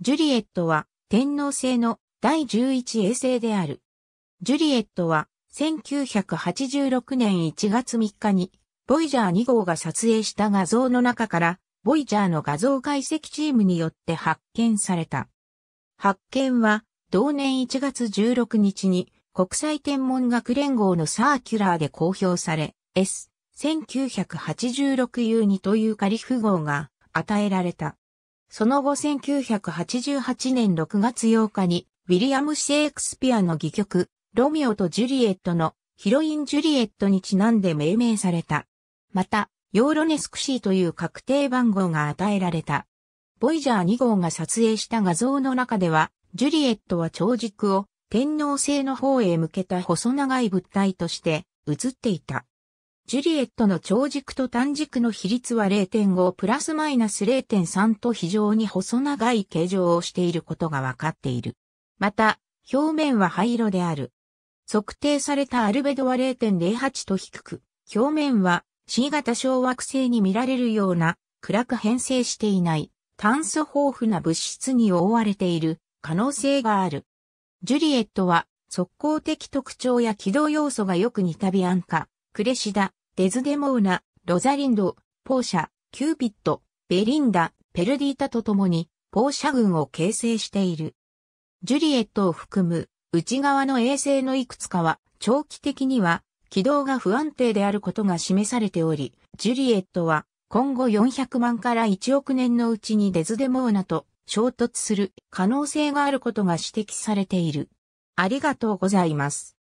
ジュリエットは天皇制の第11衛星である。ジュリエットは1986年1月3日にボイジャー2号が撮影した画像の中からボイジャーの画像解析チームによって発見された。発見は同年1月16日に国際天文学連合のサーキュラーで公表され S1986U2 というカリフ号が与えられた。その後1988年6月8日に、ウィリアム・シェイクスピアの戯曲、ロミオとジュリエットのヒロイン・ジュリエットにちなんで命名された。また、ヨーロネスクシーという確定番号が与えられた。ボイジャー2号が撮影した画像の中では、ジュリエットは長軸を天皇星の方へ向けた細長い物体として映っていた。ジュリエットの長軸と短軸の比率は0.5プラスマイナス0.3と非常に細長い形状をしていることが分かっている。また、表面は灰色である。測定されたアルベドは0.08と低く、表面は C 型小惑星に見られるような暗く変性していない炭素豊富な物質に覆われている可能性がある。ジュリエットは速攻的特徴や軌道要素がよく似たビアンカ、クレシダ、デズデモーナ、ロザリンド、ポーシャ、キューピット、ベリンダ、ペルディータと共に、ポーシャ群を形成している。ジュリエットを含む内側の衛星のいくつかは、長期的には軌道が不安定であることが示されており、ジュリエットは今後400万から1億年のうちにデズデモーナと衝突する可能性があることが指摘されている。ありがとうございます。